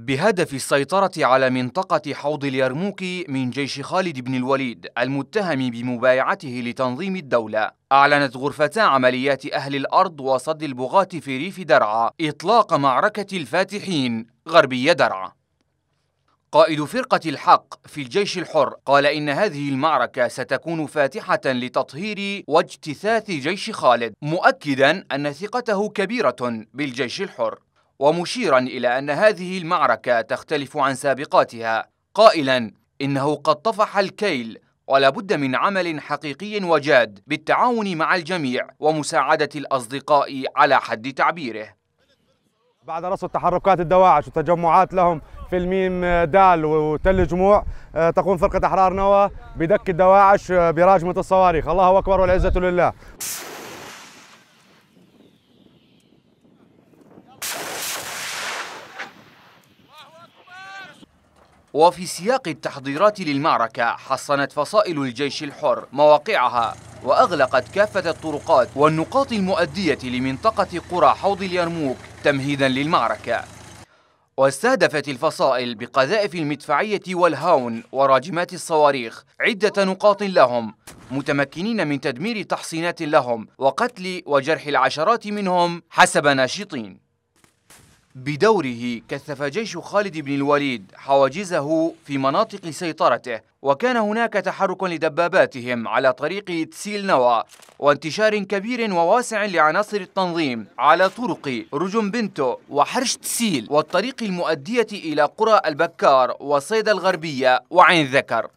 بهدف السيطرة على منطقة حوض اليرموك من جيش خالد بن الوليد المتهم بمبايعته لتنظيم الدولة أعلنت غرفتا عمليات أهل الأرض وصد البغاة في ريف درعا إطلاق معركة الفاتحين غربي درعا قائد فرقة الحق في الجيش الحر قال إن هذه المعركة ستكون فاتحة لتطهير واجتثاث جيش خالد مؤكدا أن ثقته كبيرة بالجيش الحر ومشيرا إلى أن هذه المعركة تختلف عن سابقاتها قائلا إنه قد طفح الكيل ولا بد من عمل حقيقي وجاد بالتعاون مع الجميع ومساعدة الأصدقاء على حد تعبيره بعد رصد تحركات الدواعش وتجمعات لهم في الميم دال وتل جموع آه، تقوم فرقة أحرار نوى بدك الدواعش آه، براجمة الصواريخ الله أكبر والعزة لله وفي سياق التحضيرات للمعركة حصنت فصائل الجيش الحر مواقعها وأغلقت كافة الطرقات والنقاط المؤدية لمنطقة قرى حوض اليرموك تمهيدا للمعركة واستهدفت الفصائل بقذائف المدفعية والهاون وراجمات الصواريخ عدة نقاط لهم متمكنين من تدمير تحصينات لهم وقتل وجرح العشرات منهم حسب ناشطين بدوره كثف جيش خالد بن الوليد حواجزه في مناطق سيطرته وكان هناك تحرك لدباباتهم على طريق تسيل نوى وانتشار كبير وواسع لعناصر التنظيم على طرق رجم بنتو وحرش تسيل والطريق المؤدية إلى قرى البكار وصيدا الغربية وعين ذكر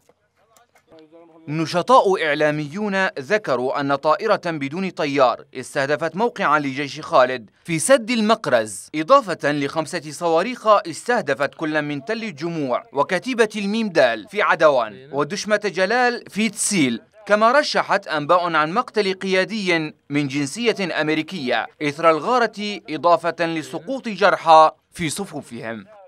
نشطاء إعلاميون ذكروا أن طائرة بدون طيار استهدفت موقعا لجيش خالد في سد المقرز إضافة لخمسة صواريخ استهدفت كل من تل الجموع وكتيبة الميمدال في عدوان ودشمة جلال في تسيل كما رشحت أنباء عن مقتل قيادي من جنسية أمريكية إثر الغارة إضافة لسقوط جرحى في صفوفهم